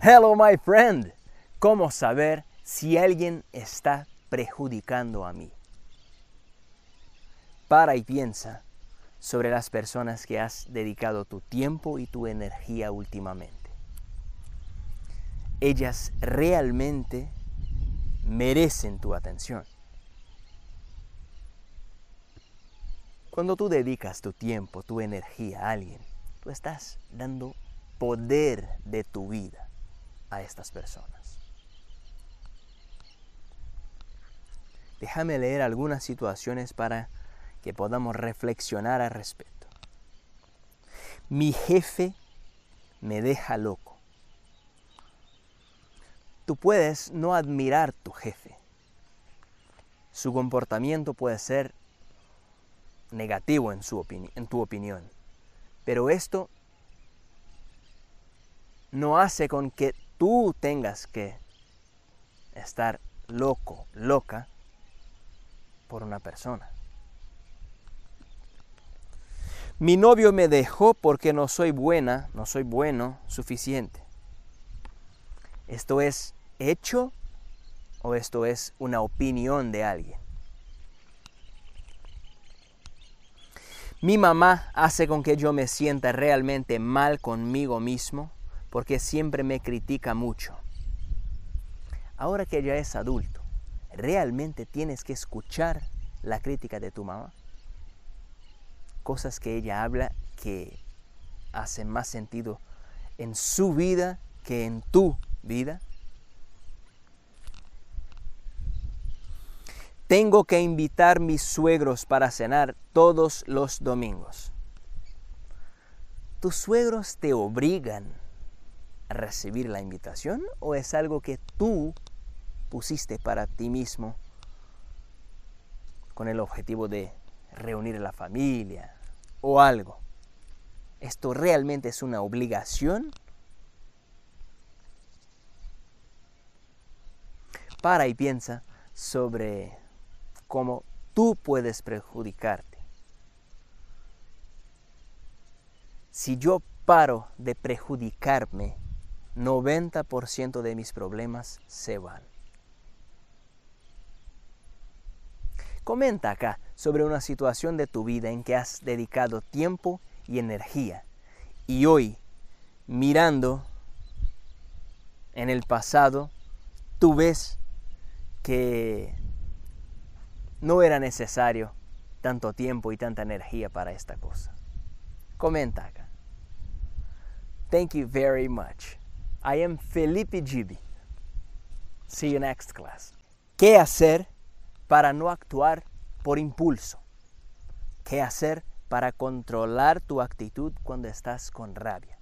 Hello my friend. ¿Cómo saber si alguien está perjudicando a mí? Para y piensa sobre las personas que has dedicado tu tiempo y tu energía últimamente. Ellas realmente merecen tu atención. Cuando tú dedicas tu tiempo, tu energía a alguien, tú estás dando poder de tu vida a estas personas. Déjame leer algunas situaciones para que podamos reflexionar al respecto. Mi jefe me deja loco. Tú puedes no admirar tu jefe. Su comportamiento puede ser negativo en, su en tu opinión. Pero esto no hace con que tú tengas que estar loco, loca por una persona. Mi novio me dejó porque no soy buena, no soy bueno suficiente. ¿Esto es hecho o esto es una opinión de alguien? Mi mamá hace con que yo me sienta realmente mal conmigo mismo porque siempre me critica mucho. Ahora que ya es adulto, ¿realmente tienes que escuchar la crítica de tu mamá? Cosas que ella habla que hacen más sentido en su vida que en tu vida. Tengo que invitar mis suegros para cenar todos los domingos. Tus suegros te obligan recibir la invitación o es algo que tú pusiste para ti mismo con el objetivo de reunir a la familia o algo? ¿Esto realmente es una obligación? Para y piensa sobre cómo tú puedes perjudicarte. Si yo paro de perjudicarme 90% de mis problemas se van. Comenta acá sobre una situación de tu vida en que has dedicado tiempo y energía. Y hoy, mirando en el pasado, tú ves que no era necesario tanto tiempo y tanta energía para esta cosa. Comenta acá. Thank you very much. I am Felipe Gibi. See you next class. ¿Qué hacer para no actuar por impulso? ¿Qué hacer para controlar tu actitud cuando estás con rabia?